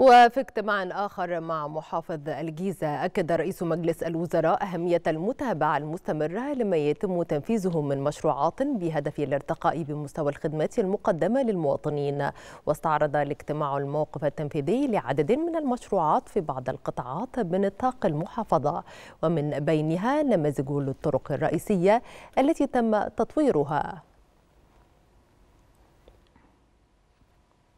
وفي اجتماع آخر مع محافظ الجيزة أكد رئيس مجلس الوزراء أهمية المتابعة المستمرة لما يتم تنفيذه من مشروعات بهدف الارتقاء بمستوى الخدمات المقدمة للمواطنين واستعرض الاجتماع الموقف التنفيذي لعدد من المشروعات في بعض القطاعات من الطاق المحافظة ومن بينها نماذج للطرق الرئيسية التي تم تطويرها